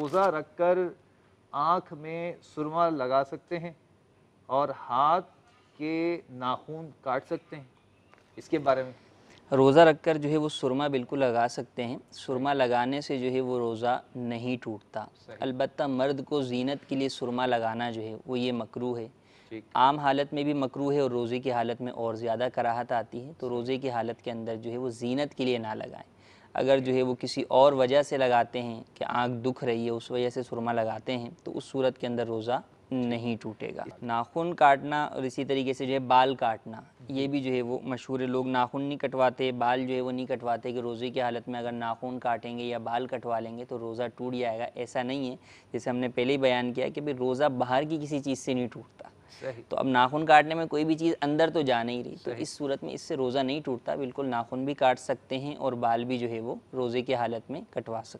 रोज़ा रखकर आँख में सुरमा लगा सकते हैं और हाथ के नाखून काट सकते हैं इसके बारे में रोज़ा रखकर जो है वो सुरमा बिल्कुल लगा सकते हैं सुरमा लगाने से जो है वो रोज़ा नहीं टूटता अलबत् मर्द को जीनत के लिए सुरमा लगाना जो है वो ये मकरू है आम हालत में भी मकरू है और रोज़े की हालत में और ज़्यादा कराहत आती है तो रोज़े की हालत के अंदर जो है वो जीनत के लिए ना लगाएं अगर जो है वो किसी और वजह से लगाते हैं कि आँख दुख रही है उस वजह से सुरमा लगाते हैं तो उस सूरत के अंदर रोज़ा नहीं टूटेगा नाखून काटना और इसी तरीके से जो है बाल काटना ये भी जो है वो मशहूर लोग नाखून नहीं कटवाते बाल जो है वो नहीं कटवाते कि रोज़े की हालत में अगर नाखून काटेंगे या बाल कटवा लेंगे तो रोज़ा टूट जाएगा ऐसा नहीं है जैसे हमने पहले ही बयान किया कि भाई रोज़ा बाहर की किसी चीज़ से नहीं टूटता तो अब नाखून काटने में कोई भी चीज़ अंदर तो जा नहीं रही तो इस सूरत में इससे रोज़ा नहीं टूटता बिल्कुल नाखून भी काट सकते हैं और बाल भी जो है वो रोज़े की हालत में कटवा सकते